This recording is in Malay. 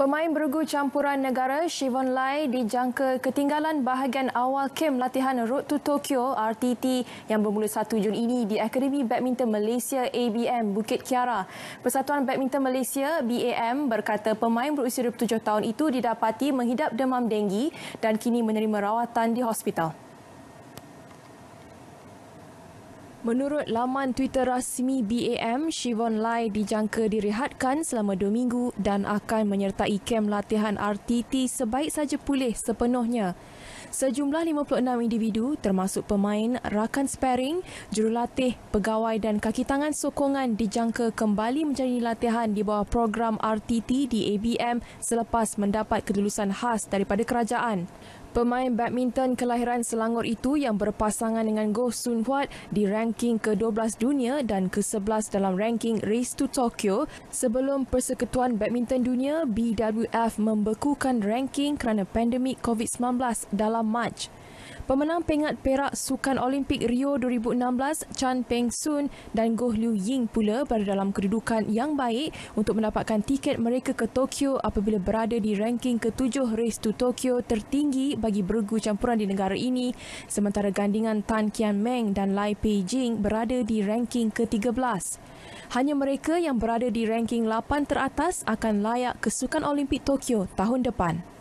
Pemain berugu campuran negara Shivon Lai dijangka ketinggalan bahagian awal kem latihan Road to Tokyo RTT yang bermula 1 Jun ini di Akademi Badminton Malaysia ABM Bukit Kiara. Persatuan Badminton Malaysia BAM berkata pemain berusia 27 tahun itu didapati menghidap demam denggi dan kini menerima rawatan di hospital. Menurut laman Twitter rasmi BAM, Shivon Lai dijangka direhatkan selama dua minggu dan akan menyertai kem latihan RTT sebaik saja pulih sepenuhnya. Sejumlah 56 individu termasuk pemain, rakan sparing, jurulatih, pegawai dan kaki tangan sokongan dijangka kembali menjalani latihan di bawah program RTT di ABM selepas mendapat kedulusan khas daripada kerajaan. Pemain badminton kelahiran Selangor itu yang berpasangan dengan Goh Soon Huat direng ranking ke-12 dunia dan ke-11 dalam ranking Race to Tokyo sebelum Persekutuan Badminton Dunia BWF membekukan ranking kerana pandemik COVID-19 dalam Mac. Pemenang pingat perak Sukan Olimpik Rio 2016, Chan Peng Sun dan Goh Liu Ying pula berada dalam kedudukan yang baik untuk mendapatkan tiket mereka ke Tokyo apabila berada di ranking ketujuh race to Tokyo tertinggi bagi bergu campuran di negara ini. Sementara gandingan Tan Kian Meng dan Lai Pei Jing berada di ranking ke-13. Hanya mereka yang berada di ranking 8 teratas akan layak ke Sukan Olimpik Tokyo tahun depan.